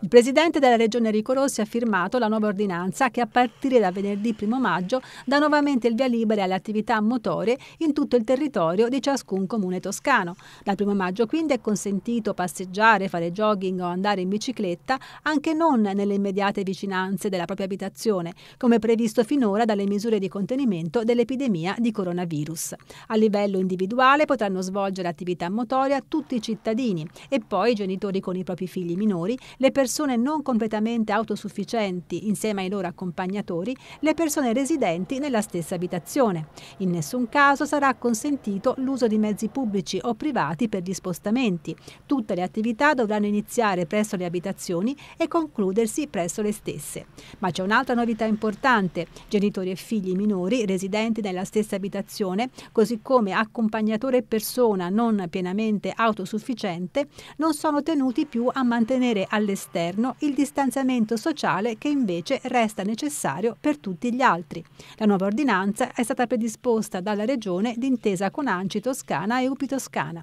Il presidente della regione Enrico Rossi ha firmato la nuova ordinanza che a partire da venerdì 1 maggio dà nuovamente il via libera alle attività motorie in tutto il territorio di ciascun comune toscano. Dal 1 maggio quindi è consentito passeggiare, fare jogging o andare in bicicletta anche non nelle immediate vicinanze della propria abitazione, come previsto finora dalle misure di contenimento dell'epidemia di coronavirus. A livello individuale potranno svolgere attività motoria tutti i cittadini e poi i genitori con i propri figli minori, le persone non completamente autosufficienti insieme ai loro accompagnatori, le persone residenti nella stessa abitazione. In nessun caso sarà consentito l'uso di mezzi pubblici o privati per gli spostamenti. Tutte le attività dovranno iniziare presso le abitazioni e concludersi presso le stesse. Ma c'è un'altra novità importante. Genitori e figli minori residenti nella stessa abitazione, così come accompagnatore e persona non pienamente autosufficiente, non sono tenuti più a mantenere all'esterno esterno il distanziamento sociale che invece resta necessario per tutti gli altri. La nuova ordinanza è stata predisposta dalla Regione d'intesa con Anci Toscana e Upi Toscana.